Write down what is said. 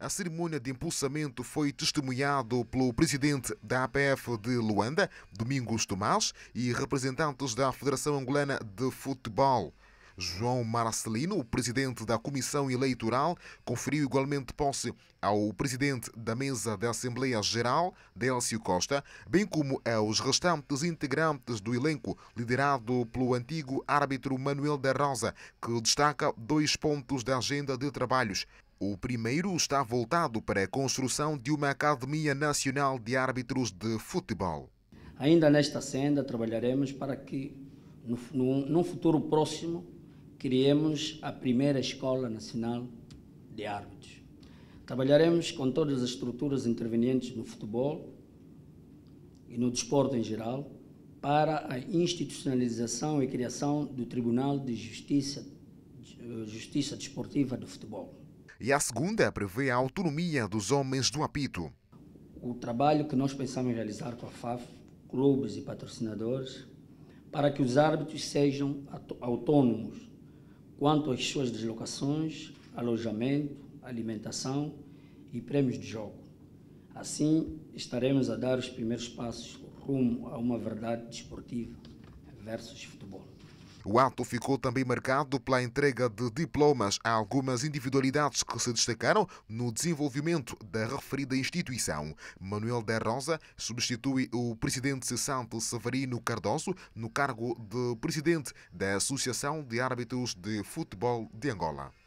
A cerimônia de impulsamento foi testemunhado pelo presidente da APF de Luanda, Domingos Tomás, e representantes da Federação Angolana de Futebol. João Marcelino, o presidente da Comissão Eleitoral, conferiu igualmente posse ao presidente da Mesa da Assembleia Geral, Délcio Costa, bem como aos restantes integrantes do elenco, liderado pelo antigo árbitro Manuel da Rosa, que destaca dois pontos da agenda de trabalhos. O primeiro está voltado para a construção de uma Academia Nacional de Árbitros de Futebol. Ainda nesta senda, trabalharemos para que, num futuro próximo, criemos a primeira Escola Nacional de Árbitros. Trabalharemos com todas as estruturas intervenientes no futebol e no desporto em geral para a institucionalização e criação do Tribunal de Justiça, eh, Justiça Desportiva do Futebol e a segunda prevê a autonomia dos homens do apito. O trabalho que nós pensamos realizar com a FAF, clubes e patrocinadores, para que os árbitros sejam autônomos quanto às suas deslocações, alojamento, alimentação e prêmios de jogo. Assim, estaremos a dar os primeiros passos rumo a uma verdade desportiva versus futebol. O ato ficou também marcado pela entrega de diplomas a algumas individualidades que se destacaram no desenvolvimento da referida instituição. Manuel da Rosa substitui o presidente Santo Severino Cardoso no cargo de presidente da Associação de Árbitros de Futebol de Angola.